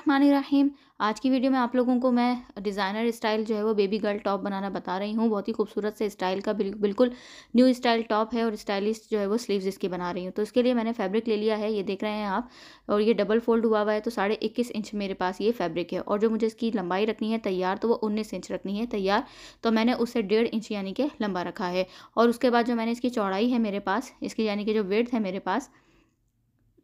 बिसमीम आज की वीडियो में आप लोगों को मैं डिज़ाइनर स्टाइल जो है वो बेबी गर्ल टॉप बनाना बता रही हूँ बहुत ही खूबसूरत से स्टाइल का बिल्कुल न्यू स्टाइल टॉप है और स्टाइलिश जो है वो स्लीव्स इसकी बना रही हूँ तो इसके लिए मैंने फैब्रिक ले लिया है ये देख रहे हैं आप और ये डबल फोल्ड हुआ हुआ है तो साढ़े इक्कीस इंच मेरे पास ये फैब्रिक है और जो मुझे इसकी लंबाई रखनी है तैयार तो वो उन्नीस इंच रखनी है तैयार तो मैंने उससे डेढ़ इंच यानी कि लंबा रखा है और उसके बाद जो मैंने इसकी चौड़ाई है मेरे पास इसकी यानी कि जो वेड्थ है मेरे पास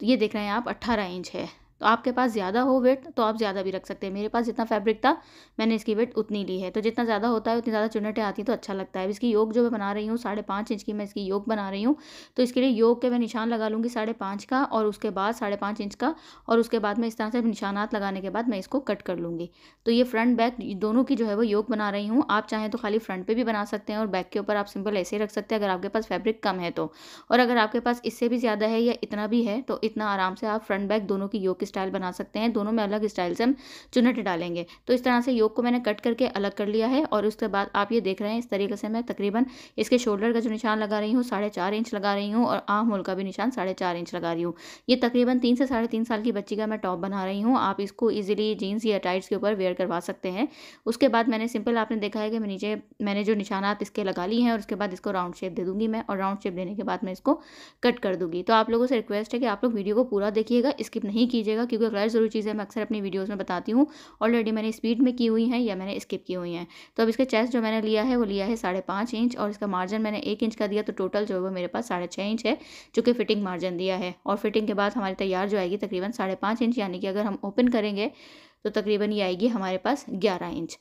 तो ये देख रहे हैं आप अट्ठारह इंच है तो आपके पास ज़्यादा हो वेट तो आप ज़्यादा भी रख सकते हैं मेरे पास जितना फैब्रिक था मैंने इसकी वेट उतनी ली है तो जितना ज़्यादा होता है उतनी ज़्यादा चुनटें आती हैं तो अच्छा लगता है इसकी योग जो मैं बना रही हूँ साढ़े पाँच इंच की मैं इसकी योग बना रही हूँ तो इसके लिए योग के मैं निशान लगा लूँगी साढ़े पाँच का और उसके बाद साढ़े पाँच इंच का और उसके बाद मैं इस तरह से निशानात लगाने के बाद मैं इसको कट कर लूँगी तो ये फ्रंट बैक दोनों की जो है वो योग बना रही हूँ आप चाहें तो खाली फ्रंट पर भी बना सकते हैं और बैक के ऊपर आप सिंपल ऐसे ही रख सकते हैं अगर आपके पास फैब्रिक कम है तो और अगर आपके पास इससे भी ज़्यादा है या इतना भी है तो इतना आराम से आप फ्रंट बैक दोनों की योग स्टाइल बना सकते हैं दोनों में अलग स्टाइल से हम चुनट डालेंगे तो इस तरह से योग को मैंने कट करके अलग कर लिया है और उसके बाद आप ये देख रहे हैं इस तरीके से मैं तकरीबन इसके शोल्डर का जो निशान लगा रही हूँ साढ़े चार इंच लगा रही हूँ और आम होल का भी निशान साढ़े चार इंच लगा रही हूँ ये तकरीबन तीन से साढ़े तीन साल की बच्ची का मैं टॉप बना रही हूँ आप इसको ईजिली जीन्स या टाइट्स के ऊपर वेयर करवा सकते हैं उसके बाद मैंने सिंपल आपने देखा है कि मैं नीचे मैंने जो निशानात इसके लगा ली हैं और उसके बाद इसको राउंड शेप दे दूंगी मैं और राउंड शेप देने के बाद मैं इसको कट कर दूंगी तो आप लोगों से रिक्वेस्ट है कि आप लोग वीडियो को पूरा देखिएगा स्किप नहीं कीजिएगा कीजिएगा क्योंकि गैर ज़रूरी चीज़ें मैं अक्सर अपनी वीडियोज़ में बताती हूँ ऑलरेडी मैंने स्पीड में की हुई हैं या मैंने स्किप की हुई हैं तो अब इसका चेस्ट जो मैंने लिया है वो लिया है साढ़े पाँच इंच और इसका मार्जिन मैंने एक इंच का दिया तो टोटल जो है वो मेरे पास साढ़े छः इंच है जो कि फिटिंग मार्जिन दिया है और फिटिंग के बाद हमारी तैयार जो आएगी तकरीबन साढ़े पाँच इंच यानी कि अगर हम ओपन करेंगे तो तकरीबन ये आएगी हमारे पास ग्यारह इंच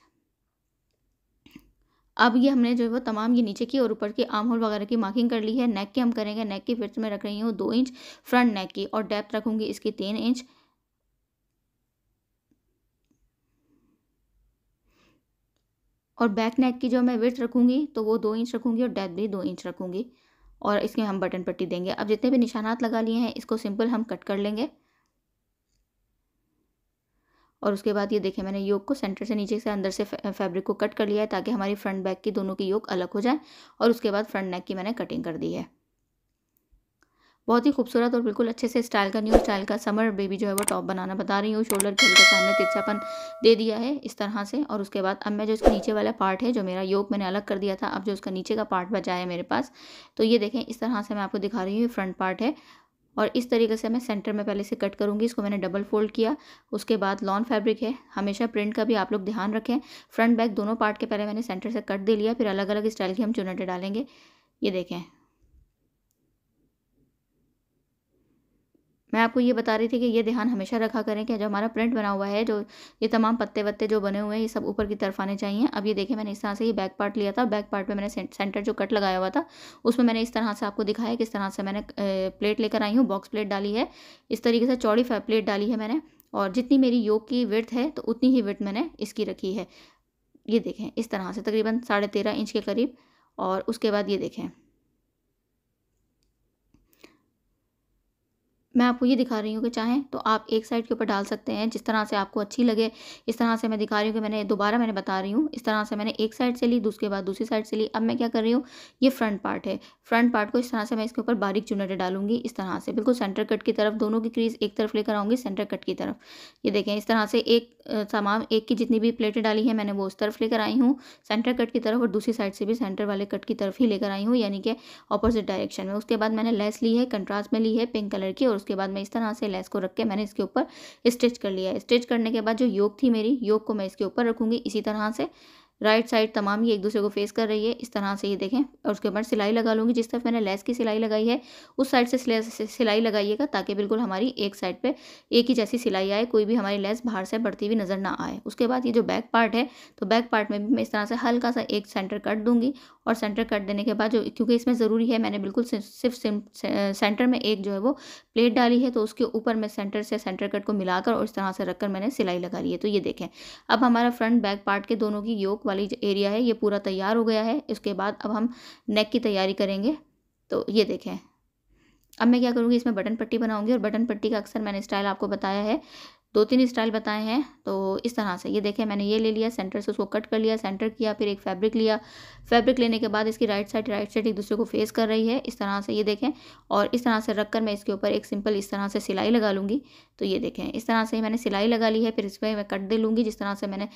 अब ये हमने जो है वो तमाम ये नीचे की और ऊपर की आम होल वगैरह की मार्किंग कर ली है नेक की हम करेंगे नेक की फिर मैं रख रही हूँ दो इंच फ्रंट नेक की और डेप्थ रखूँगी इसकी तीन इंच और बैक नेक की जो मैं विर्थ रखूँगी तो वो दो इंच रखूँगी और डेथ भी दो इंच रखूँगी और इसके हम बटन पट्टी देंगे अब जितने भी निशानात लगा लिए हैं इसको सिंपल हम कट कर लेंगे और उसके बाद ये देखें मैंने योग को सेंटर से नीचे से अंदर से फैब्रिक को कट कर लिया है ताकि हमारी फ्रंट बैक की दोनों की योग अलग हो जाए और उसके बाद फ्रंट नेक की मैंने कटिंग कर दी है बहुत ही खूबसूरत और बिल्कुल अच्छे से स्टाइल का न्यू स्टाइल का समर बेबी जो है वो टॉप बनाना बता रही हूँ शोल्डर के हल्का सामने तिरछापन दे दिया है इस तरह से और उसके बाद अब मैं जो इसका नीचे वाला पार्ट है जो मेरा योग मैंने अलग कर दिया था अब जो उसका नीचे का पार्ट बचा है मेरे पास तो ये देखें इस तरह से मैं आपको दिखा रही हूँ फ्रंट पार्ट है और इस तरीके से मैं सेंटर में पहले से कट करूँगी इसको मैंने डबल फोल्ड किया उसके बाद लॉन फैब्रिक है हमेशा प्रिंट का भी आप लोग ध्यान रखें फ्रंट बैक दोनों पार्ट के पहले मैंने सेंटर से कट दे लिया फिर अलग अलग स्टाइल की हम चुनटे डालेंगे ये देखें मैं आपको ये बता रही थी कि ये ध्यान हमेशा रखा करें कि जो हमारा प्रिंट बना हुआ है जो ये तमाम पत्ते वत्ते जो बने हुए हैं ये सब ऊपर की तरफ आने चाहिए अब ये देखें मैंने इस तरह से ये बैक पार्ट लिया था बैक पार्ट में मैंने सेंटर जो कट लगाया हुआ था उसमें मैंने इस तरह से आपको दिखाया किस तरह से मैंने प्लेट लेकर आई हूँ बॉक्स प्लेट डाली है इस तरीके से चौड़ी प्लेट डाली है मैंने और जितनी मेरी योग की विर्थ है तो उतनी ही विर्थ मैंने इसकी रखी है ये देखें इस तरह से तकरीबन साढ़े तेरह इंच के करीब और उसके बाद ये देखें मैं आपको ये दिखा रही हूँ कि चाहें तो आप एक साइड के ऊपर डाल सकते हैं जिस तरह से आपको अच्छी लगे इस तरह से मैं दिखा रही हूँ कि मैंने दोबारा मैंने बता रही हूँ इस तरह से मैंने एक साइड से ली दूसरे बाद दूसरी साइड से ली अब मैं क्या कर रही हूँ ये फ्रंट पार्ट है फ्रंट पार्ट को इस तरह से मैं इसके ऊपर बारीक चुनटे डालूंगी इस तरह से बिल्कुल सेंटर कट की तरफ दोनों की क्रीज एक तरफ लेकर आऊँगी सेंटर कट की तरफ ये देखें इस तरह से एक तमाम एक की जितनी भी प्लेटें डाली हैं मैंने वो उस तरफ लेकर आई हूँ सेंटर कट की तरफ और दूसरी साइड से भी सेंटर वाले कट की तरफ ही लेकर आई हूँ यानी कि अपोजिट डायरेक्शन में उसके बाद मैंने लेस ली है कंट्रास्ट में ली है पिंक कलर की और उसके बाद मैं इस तरह से लेस को रख के मैंने इसके ऊपर स्टिच कर लिया है स्टिच करने के बाद जो योग थी मेरी योग को मैं इसके ऊपर रखूंगी इसी तरह से राइट साइड तमाम ही एक दूसरे को फेस कर रही है इस तरह से ये देखें और उसके बाद सिलाई लगा लूँगी जिस तरफ मैंने लेस की सिलाई लगाई है उस साइड से सिलाई लगाइएगा ताकि बिल्कुल हमारी एक साइड पर एक ही जैसी सिलाई आए कोई भी हमारी लेस बाहर से बढ़ती हुई नज़र ना आए उसके बाद ये जो बैक पार्ट है तो बैक पार्ट में भी मैं इस तरह से हल्का सा एक सेंटर कट दूँगी और सेंटर कट देने के बाद जो क्योंकि इसमें ज़रूरी है मैंने बिल्कुल सिर्फ सेंटर में एक जो है वो प्लेट डाली है तो उसके ऊपर मैं सेंटर से सेंटर कट को मिलाकर और इस तरह से रखकर मैंने सिलाई लगा ली है तो ये देखें अब हमारा फ्रंट बैक पार्ट के दोनों की योग वाली एरिया है ये पूरा तैयार हो गया है इसके बाद अब हम नेक की तैयारी करेंगे तो ये देखें अब मैं क्या करूँगी इसमें बटन पट्टी बनाऊँगी और बटन पट्टी का अक्सर मैंने स्टाइल आपको बताया है दो तीन स्टाइल बताए हैं तो इस तरह से ये देखें मैंने ये ले लिया सेंटर से उसको कट कर लिया सेंटर किया फिर एक फैब्रिक लिया फैब्रिक लेने के बाद इसकी राइट साइड राइट साइड एक दूसरे को फेस कर रही है इस तरह से ये देखें और इस तरह से रख कर मैं इसके ऊपर एक सिंपल इस तरह से सिलाई लगा लूँगी तो ये देखें इस तरह से मैंने सिलाई लगा ली है फिर इसमें मैं कट दे लूँगी जिस तरह से मैंने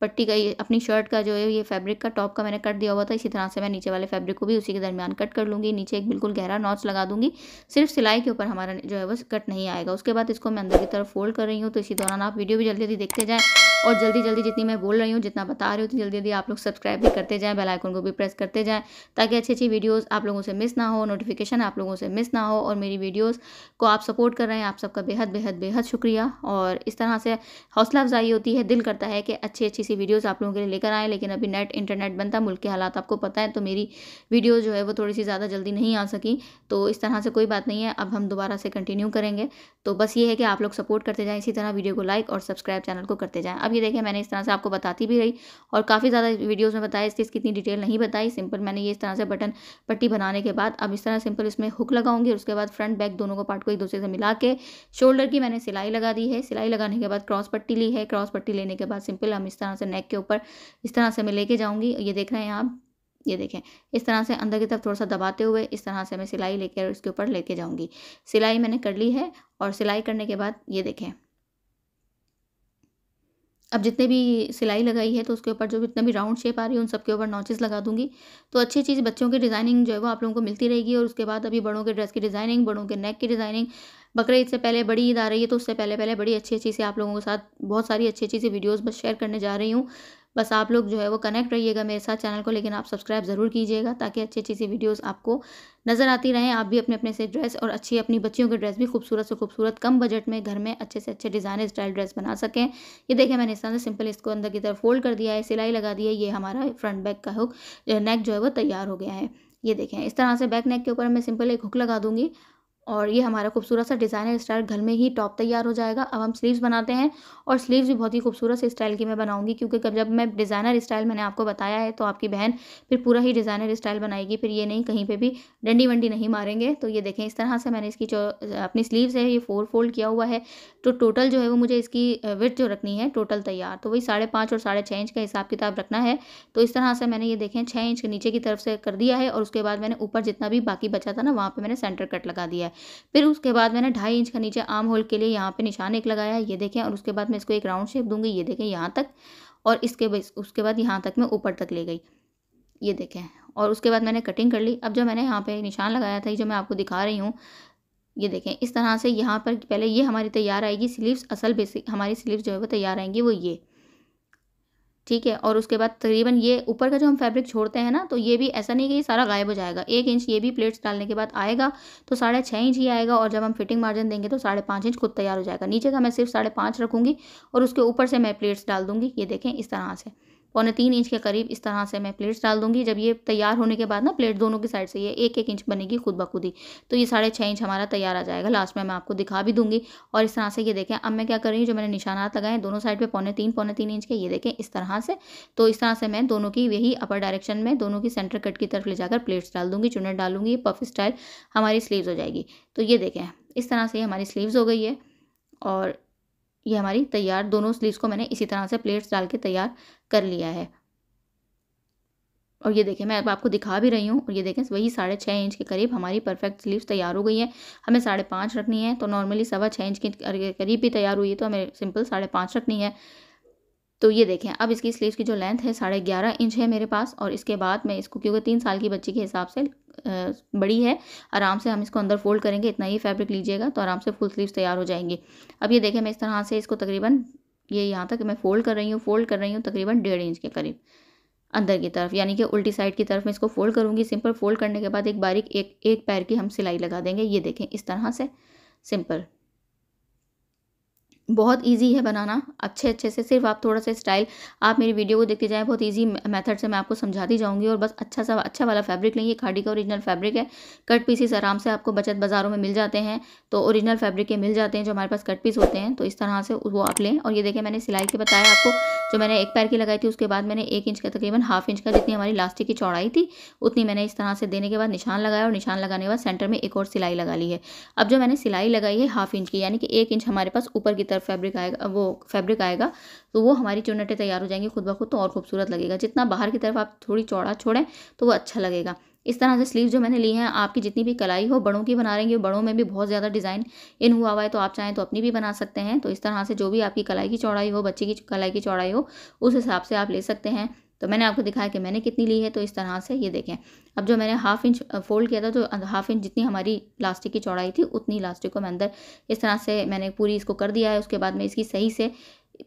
पट्टी का ये अपनी शर्ट का जो है ये फैब्रिक का टॉप का मैंने कट दिया हुआ था इसी तरह से मैं नीचे वाले फैब्रिक को भी उसी के दरमियान कट कर लूँगी नीचे एक बिल्कुल गहरा नॉच लगा दूँगी सिर्फ सिलाई के ऊपर हमारा जो है वो कट नहीं आएगा उसके बाद इसको मैं अंदर की तरफ फोल्ड कर रही हूँ तो इसी दौरान आप वीडियो भी जल्दी जल्दी देखते जाएँ और जल्दी जल्दी जितनी मैं बोल रही हूँ जितना बता रही हूँ उतनी जल्दी जल्दी आप लोग सब्सक्राइब भी करते जाएँ बेल आइकन को भी प्रेस करते जाएँ ताकि अच्छी अच्छी वीडियोज़ आप लोगों से मिस ना हो नोटिफिकेशन आप लोगों से मिस ना हो और मेरी वीडियोज़ को आप सपोर्ट कर रहे हैं आप सबका बेहद बेहद बेहद शुक्रिया और इस तरह से हौसला अफजाई होती है दिल करता है कि अच्छी अच्छी सी वीडियोज़ आप लोगों के लिए लेकर आएँ लेकिन अभी नेट इंटरनेट बनता मुल्क के हालात आपको पता है तो मेरी वीडियोज़ जो है वो थोड़ी सी ज़्यादा जल्दी नहीं आ सकी तो इस तरह से कोई बात नहीं है अब हम दोबारा से कंटिन्यू करेंगे तो बस ये है कि आप लोग सपोर्ट करते जाएँ इसी तरह वीडियो को लाइक और सब्सक्राइब चैनल को करते जाएँ अब ये देखें मैंने इस तरह से आपको बताती भी रही और काफ़ी ज़्यादा वीडियोज़ में बताया इसकी इसकी इतनी डिटेल नहीं बताई सिंपल मैंने ये इस तरह से बटन पट्टी बनाने के बाद अब इस तरह सिंपल इसमें हुक लगाऊंगी और उसके बाद फ्रंट बैक दोनों को पार्ट को एक दूसरे से मिला के शोल्डर की मैंने सिलाई लगा दी है सिलाई लगाने के बाद क्रॉस पट्टी ली है क्रॉस पट्टी लेने के बाद सिंपल हम इस तरह से नेक के ऊपर इस तरह से मैं लेके जाऊँगी ये देख रहे हैं आप ये देखें इस तरह से अंदर की तरफ थोड़ा सा दबाते हुए इस तरह से मैं सिलाई लेकर इसके ऊपर लेके जाऊंगी सिलाई मैंने कर ली है और सिलाई करने के बाद ये देखें अब जितने भी सिलाई लगाई है तो उसके ऊपर जो जितना भी राउंड शेप आ रही है उन सबके ऊपर नॉचेस लगा दूंगी तो अच्छी चीज़ बच्चों की डिज़ाइनिंग जो है वो आप लोगों को मिलती रहेगी और उसके बाद अभी बड़ों के ड्रेस की डिज़ाइनिंग बड़ों के नेक की डिज़ाइनिंग बकरे ईद से पहले बड़ी ईद आ रही है तो उससे पहले पहले बड़ी अच्छी अच्छी से आप लोगों के साथ बहुत सारी अच्छी अच्छी सी वीडियोज़ बस शेयर करने जा रही हूँ बस आप लोग जो है वो कनेक्ट रहिएगा मेरे साथ चैनल को लेकिन आप सब्सक्राइब ज़रूर कीजिएगा ताकि अच्छी अच्छी सी वीडियोज़ आपको नज़र आती रहें आप भी अपने अपने से ड्रेस और अच्छी अपनी बच्चियों की ड्रेस भी खूबसूरत से खूबसूरत कम बजट में घर में अच्छे से अच्छे डिज़ाइन स्टाइल ड्रेस बना सकें ये देखें मैंने इस तरह से सिंपल इसको अंदर की तरफ फोल्ड कर दिया है सिलाई लगा दी है ये हमारा फ्रंट बैक का हुक नेक जो है वो तैयार हो गया है ये देखें इस तरह से बैक नेक के ऊपर मैं सिंपल एक हुक लगा दूँगी और ये हमारा खूबसूरत सा डिज़ाइनर स्टाइल घर में ही टॉप तैयार हो जाएगा अब हम स्लीव्स बनाते हैं और स्लीव्स भी बहुत ही खूबसूरत से स्टाइल की मैं बनाऊंगी क्योंकि कब जब मैं डिज़ाइनर स्टाइल मैंने आपको बताया है तो आपकी बहन फिर पूरा ही डिज़ाइनर स्टाइल बनाएगी फिर ये नहीं कहीं पर भी डंडी वंडी नहीं मारेंगे तो ये देखें इस तरह से मैंने इसकी जो अपनी स्लीव्स है ये फोर फोल्ड किया हुआ है तो टोटल जो है वो मुझे इसकी विथ जो रखनी है टोटल तैयार तो वही साढ़े पाँच और साढ़े छः इंच का हिसाब किताब रखना है तो इस तरह से मैंने ये देखें छः इंच के नीचे की तरफ से कर दिया है और उसके बाद मैंने ऊपर जितना भी बाकी बचा था ना वहाँ पर मैंने सेंटर कट लगा दिया है फिर उसके बाद मैंने ढाई इंच का नीचे आर्म होल के लिए यहाँ पे निशान एक लगाया है ये देखें और उसके बाद मैं इसको एक राउंड शेप दूंगी ये देखें यहाँ तक और इसके उसके बाद यहाँ तक मैं ऊपर तक ले गई ये देखें और उसके बाद मैंने कटिंग कर ली अब जो मैंने यहाँ पे निशान लगाया था जो मैं आपको दिखा रही हूँ ये देखें इस तरह से यहाँ पर पहले ये हमारी तैयार आएगी स्लीव्स असल बेसिक हमारी स्लीव्स जो है वो तैयार आएंगी वो ये ठीक है और उसके बाद तकरीबन ये ऊपर का जो हम फैब्रिक छोड़ते हैं ना तो ये भी ऐसा नहीं कि सारा गायब हो जाएगा एक इंच ये भी प्लेट्स डालने के बाद आएगा तो साढ़े छः इंच ही आएगा और जब हम फिटिंग मार्जिन देंगे तो साढ़े पाँच इंच खुद तैयार हो जाएगा नीचे का मैं सिर्फ साढ़े पाँच रखूँगी और उसके ऊपर से मैं प्लेट्स डाल दूँगी ये देखें इस तरह से पौने तीन इंच के करीब इस तरह से मैं प्लेट्स डाल दूंगी जब ये तैयार होने के बाद ना प्लेट दोनों की साइड से ये एक एक इंच बनेगी खुद बखुद ही तो ये साढ़े छः इंच हमारा तैयार आ जाएगा लास्ट में मैं आपको दिखा भी दूंगी और इस तरह से ये देखें अब मैं क्या कर रही हूँ जो मैंने निशाना लगाए दोनों साइड पर पौने तीन पौने तीन इंच के ये देखें इस तरह से तो इस तरह से मैं दोनों की यही अपर डायरेक्शन में दोनों की सेंटर कट की तरफ ले जाकर प्लेट्स डाल दूंगी चुनट डालूंगी पफ स्टाइल हमारी स्लीव्स हो जाएगी तो ये देखें इस तरह से हमारी स्लीव्स हो गई है और ये हमारी तैयार दोनों स्लीव्स को मैंने इसी तरह से प्लेट्स डाल के तैयार कर लिया है और ये देखें मैं अब आपको दिखा भी रही हूँ और ये देखें वही साढ़े छः इंच के करीब हमारी परफेक्ट स्लीव्स तैयार हो गई है हमें साढ़े पाँच रखनी है तो नॉर्मली सवा छः इंच के करीब भी तैयार हुई है तो हमें सिंपल साढ़े पाँच रखनी है तो ये देखें अब इसकी स्लीव्स की जो लेंथ है साढ़े ग्यारह इंच है मेरे पास और इसके बाद मैं इसको क्योंकि तीन साल की बच्ची के हिसाब से बड़ी है आराम से हम इसको अंदर फोल्ड करेंगे इतना ही फैब्रिक लीजिएगा तो आराम से फुल स्लीव्स तैयार हो जाएंगी अब ये देखें मैं इस तरह से इसको तकरीबन ये यहाँ तक मैं फोल्ड कर रही हूँ फोल्ड कर रही हूँ तकरीबन डेढ़ इंच के करीब अंदर की तरफ यानी कि उल्टी साइड की तरफ मैं इसको फोल्ड करूँगी सिंपल फोल्ड करने के बाद एक बारीक एक एक पैर की हम सिलाई लगा देंगे ये देखें इस तरह से सिंपल बहुत इजी है बनाना अच्छे अच्छे से सिर्फ आप थोड़ा सा स्टाइल आप मेरी वीडियो को देखते जाएं बहुत इजी मेथड से मैं आपको समझाती जाऊंगी और बस अच्छा सा अच्छा वाला फैब्रिक लेंगे खाड़ी का ओरिजिनल फैब्रिक है कट पीसेस आराम से आपको बचत बाज़ारों में मिल जाते हैं तो ओरिजिनल फैब्रिक के मिल जाते हैं जो हमारे पास कट पीस होते हैं तो इस तरह से वो आप लें और ये देखें मैंने सिलाई के बताया आपको जो मैंने एक पैर की लगाई थी उसके बाद मैंने एक इंच का तकरीबन हाफ इंच का जितनी हमारी लास्टिक की चौड़ाई थी उतनी मैंने इस तरह से देने के बाद निशान लगाया और निशान लगाने के बाद सेंटर में एक और सिलाई लगा ली है अब जो मैंने सिलाई लगाई है हाफ इंच की यानी कि एक इंच हमारे पास ऊपर की तरफ फैब्रिक आएगा वो फैब्रिक आएगा तो वो हमारी चुनटें तैयार हो जाएंगी खुद ब खुद तो और खूबसूरत लगेगा जितना बाहर की तरफ आप थोड़ी चौड़ा छोड़ें तो वो अच्छा लगेगा इस तरह से स्लीव जो मैंने ली हैं आपकी जितनी भी कलाई हो बड़ों की बना रहेंगी बड़ों में भी बहुत ज़्यादा डिज़ाइन इन हुआ हुआ है तो आप चाहें तो अपनी भी बना सकते हैं तो इस तरह से जो भी आपकी कलाई की चौड़ाई हो बच्चे की कलाई की चौड़ाई हो उस हिसाब से आप ले सकते हैं तो मैंने आपको दिखाया कि मैंने कितनी ली है तो इस तरह से ये देखें अब जो मैंने हाफ इंच फोल्ड किया था तो हाफ इंच जितनी हमारी प्लास्टिक की चौड़ाई थी उतनी लास्टिक को मैं अंदर इस तरह से मैंने पूरी इसको कर दिया है उसके बाद में इसकी सही से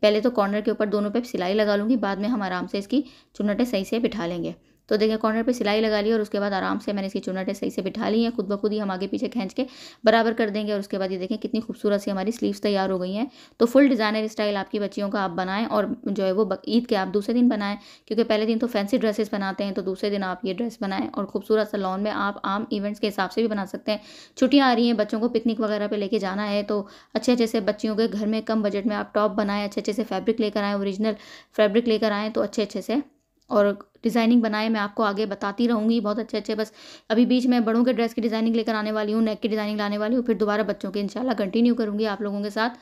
पहले तो कॉर्नर के ऊपर दोनों पे सिलाई लगा लूँगी बाद में हम आराम से इसकी चुनटें सही से बिठा लेंगे तो देखिए कॉर्नर पे सिलाई लगा ली और उसके बाद आराम से मैंने इसकी चुनाटें सही से बिठा ली हैं खुद ब खुद ही हम आगे पीछे खींच के बराबर कर देंगे और उसके बाद ये देखें कितनी खूबसूरत सी हमारी स्लीव्स तैयार हो गई हैं तो फुल डिज़ाइनर स्टाइल आपकी बच्चियों का आप बनाएं और जो है वो ईद के आप दूसरे दिन बनाएं क्योंकि पहले दिन तो फैंसी ड्रेसेस बनाते हैं तो दूसरे दिन आप ये ड्रेस बनाएं और खूबसूरत सा लॉन में आप आम इवेंट्स के हिसाब से भी बना सकते हैं छुट्टियाँ आ रही हैं बच्चों को पिकनिक वगैरह पर लेके जाना है तो अच्छे अच्छे से बच्चियों के घर में कम बजट में आप टॉप बनाएं अच्छे अच्छे से फैब्रिक लेकर आएँ औरिजिनल फैब्रिक लेकर आएँ तो अच्छे अच्छे से और डिज़ाइनिंग बनाए मैं आपको आगे बताती रहूँगी बहुत अच्छे अच्छे बस अभी बीच में बड़ों के ड्रेस की डिज़ाइनिंग लेकर आने वाली हूँ नेक की डिज़ाइनिंग लाने वाली हूँ फिर दोबारा बच्चों के इंशाल्लाह कंटिन्यू करूँगी आप लोगों के साथ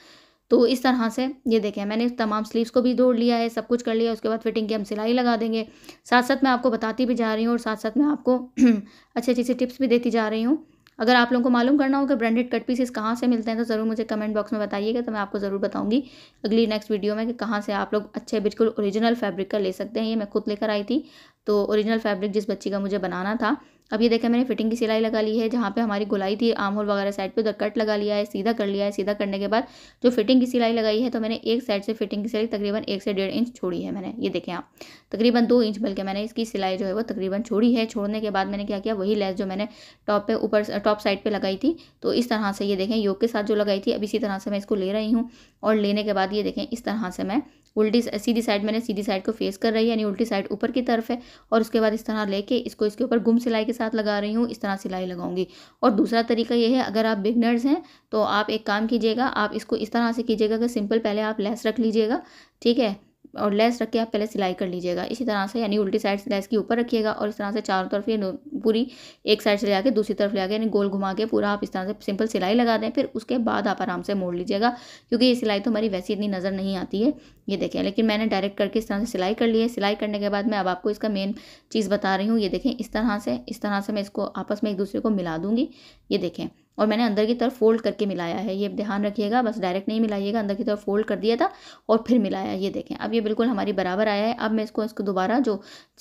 तो इस तरह से ये देखें मैंने तमाम स्लीव्स को भी दौड़ लिया है सब कुछ कर लिया उसके बाद फिटिंग की हम सिलाई लगा देंगे साथ साथ मैं आपको बताती भी जा रही हूँ और साथ साथ मैं आपको अच्छी अच्छी सी टिप्स भी देती जा रही हूँ अगर आप लोगों को मालूम करना हो कि ब्रांडेड कट पीसेस कहाँ से मिलते हैं तो ज़रूर मुझे कमेंट बॉक्स में बताइएगा तो मैं आपको ज़रूर बताऊंगी अगली नेक्स्ट वीडियो में कि कहाँ से आप लोग अच्छे बिल्कुल ओरिजिनल फैब्रिक का ले सकते हैं ये मैं खुद लेकर आई थी तो ओरिजिनल फैब्रिक जिस बच्ची का मुझे बनाना था अब ये देखें मैंने फिटिंग की सिलाई लगा ली है जहाँ पे हमारी गुलाई थी आम होल वगैरह साइड पे उधर तो कट लगा लिया है सीधा कर लिया है सीधा करने के बाद जो फिटिंग की सिलाई लगाई है तो मैंने एक साइड से फिटिंग की सिलाई तकरीबन एक से डेढ़ इंच छोड़ी है मैंने ये देखें आप तकरीबन दो इंच बल्कि मैंने इसकी सिलाई जो है वो तकरीबन छोड़ी है छोड़ने के बाद मैंने क्या किया वही लेस जो मैंने टॉप पे ऊपर टॉप साइड पर लगाई थी तो इस तरह से ये देखें योग के साथ जो लगाई थी अब इसी तरह से मैं इसको ले रही हूँ और लेने के बाद ये देखें इस तरह से मैं उल्टी सीधी साइड मैंने सीधी साइड को फेस कर रही है यानी उल्टी साइड ऊपर की तरफ है और उसके बाद इस तरह लेके इसको इसके ऊपर गुम सिलाई के साथ लगा रही हूँ इस तरह सिलाई लगाऊंगी और दूसरा तरीका यह है अगर आप बिगनर्स हैं तो आप एक काम कीजिएगा आप इसको इस तरह से कीजिएगा कि सिंपल पहले आप लेस रख लीजिएगा ठीक है और लेस रख के आप पहले सिलाई कर लीजिएगा इसी तरह से यानी उल्टी साइड से लेस के ऊपर रखिएगा और इस तरह से चारों तरफ ये पूरी एक साइड से ले जाके दूसरी तरफ ले जाके यानी गोल घुमा के पूरा आप इस तरह से सिंपल सिलाई लगा दें फिर उसके बाद आप आराम से मोड़ लीजिएगा क्योंकि ये सिलाई तो हमारी वैसी इतनी नज़र नहीं आती है ये देखें लेकिन मैंने डायरेक्ट करके इस तरह से सिलाई कर ली है सिलाई करने के बाद मैं अब आपको इसका मेन चीज़ बता रही हूँ ये देखें इस तरह से इस तरह से मैं इसको आपस में एक दूसरे को मिला दूँगी ये देखें और मैंने अंदर की तरफ फोल्ड करके मिलाया है ये ध्यान रखिएगा बस डायरेक्ट नहीं मिलाइएगा अंदर की तरफ फोल्ड कर दिया था और फिर मिलाया ये देखें अब ये बिल्कुल हमारी बराबर आया है अब मैं इसको इसको दोबारा जो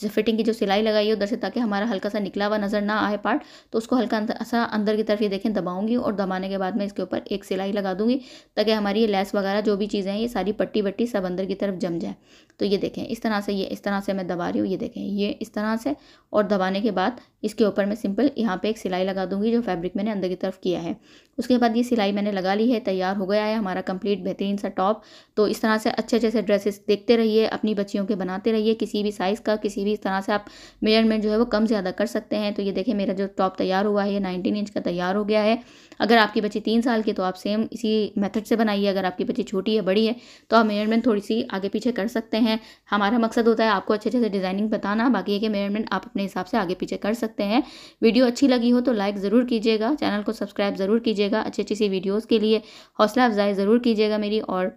फिटिंग की जो सिलाई लगाई है उधर से ताकि हमारा हल्का सा निकला हुआ नज़र ना आए पार्ट तो उसको हल्का सा अंदर की तरफ ये देखें दबाऊँगी और दबाने के बाद मैं इसके ऊपर एक सिलाई लगा दूँगी ताकि हमारी ये लेस वगैरह जो भी चीज़ें हैं ये सारी पट्टी वट्टी सब अंदर की तरफ जम जाए तो ये देखें इस तरह से ये इस तरह से मैं दबा रही हूँ ये देखें ये इस तरह से और दबाने के बाद इसके ऊपर मैं सिंपल यहाँ पे एक सिलाई लगा दूंगी जो फैब्रिक मैंने अंदर की तरफ किया है उसके बाद ये सिलाई मैंने लगा ली है तैयार हो गया है हमारा कंप्लीट बेहतरीन सा टॉप तो इस तरह से अच्छे अच्छे से ड्रेसेस देखते रहिए अपनी बच्चियों के बनाते रहिए किसी भी साइज़ का किसी भी तरह से आप मेजरमेंट जो है वो कम ज़्यादा कर सकते हैं तो ये देखें मेरा जो टॉप तैयार हुआ है ये नाइनटीन इंच का तैयार हो गया है अगर आपकी बच्ची तीन साल की तो आप सेम इसी मेथड से बनाइए अगर आपकी बच्ची छोटी है बड़ी है तो आप मेजरमेंट थोड़ी सी आगे पीछे कर सकते हैं हमारा मकसद होता है आपको अच्छे अच्छे से डिज़ाइनिंग बताना बाकी ये कि मेजरमेंट आप अपने हिसाब से आगे पीछे कर सकते हैं वीडियो अच्छी लगी हो तो लाइक ज़रूर कीजिएगा चैनल को सब्सक्राइब ज़रूर कीजिएगा कीजिएगा अच्छी अच्छी सी वीडियोज़ के लिए हौसला अफजाई ज़रूर कीजिएगा मेरी और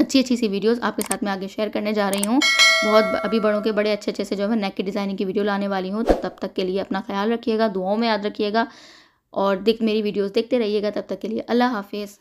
अच्छी अच्छी सी वीडियोस आपके साथ में आगे शेयर करने जा रही हूँ बहुत अभी बड़ों के बड़े अच्छे अच्छे से जो है नेक की डिज़ाइनिंग की वीडियो लाने वाली हूँ तब तब तक के लिए अपना ख्याल रखिएगा दुआओं में याद रखिएगा और देख मेरी वीडियोस देखते रहिएगा तब तक के लिए अल्लाह हाफिज़